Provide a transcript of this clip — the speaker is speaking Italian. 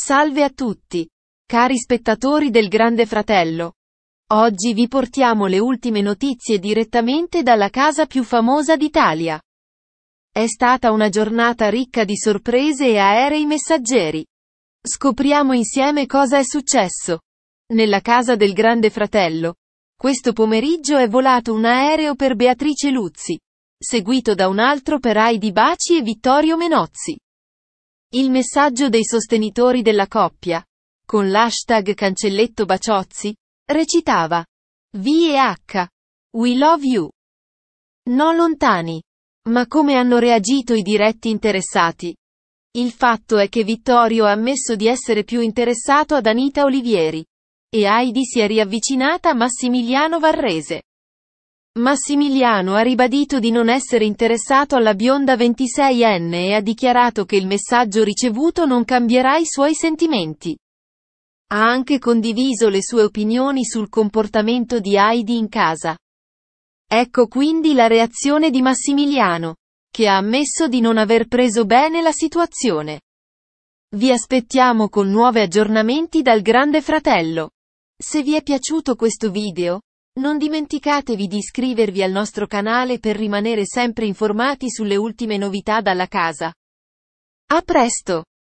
Salve a tutti, cari spettatori del Grande Fratello. Oggi vi portiamo le ultime notizie direttamente dalla casa più famosa d'Italia. È stata una giornata ricca di sorprese e aerei messaggeri. Scopriamo insieme cosa è successo. Nella casa del Grande Fratello. Questo pomeriggio è volato un aereo per Beatrice Luzzi, seguito da un altro per Heidi Baci e Vittorio Menozzi. Il messaggio dei sostenitori della coppia, con l'hashtag Cancelletto Baciozzi, recitava V e H. We Love You. No lontani. Ma come hanno reagito i diretti interessati? Il fatto è che Vittorio ha ammesso di essere più interessato ad Anita Olivieri. E Heidi si è riavvicinata a Massimiliano Varrese. Massimiliano ha ribadito di non essere interessato alla bionda 26enne e ha dichiarato che il messaggio ricevuto non cambierà i suoi sentimenti. Ha anche condiviso le sue opinioni sul comportamento di Heidi in casa. Ecco quindi la reazione di Massimiliano, che ha ammesso di non aver preso bene la situazione. Vi aspettiamo con nuovi aggiornamenti dal Grande Fratello. Se vi è piaciuto questo video, non dimenticatevi di iscrivervi al nostro canale per rimanere sempre informati sulle ultime novità dalla casa. A presto!